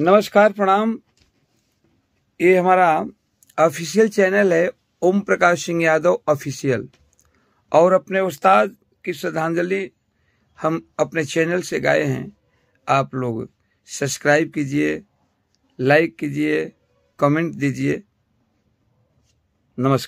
नमस्कार प्रणाम ये हमारा ऑफिशियल चैनल है ओम प्रकाश सिंह यादव ऑफिशियल और अपने उस्ताद की श्रद्धांजलि हम अपने चैनल से गाए हैं आप लोग सब्सक्राइब कीजिए लाइक कीजिए कमेंट दीजिए नमस्कार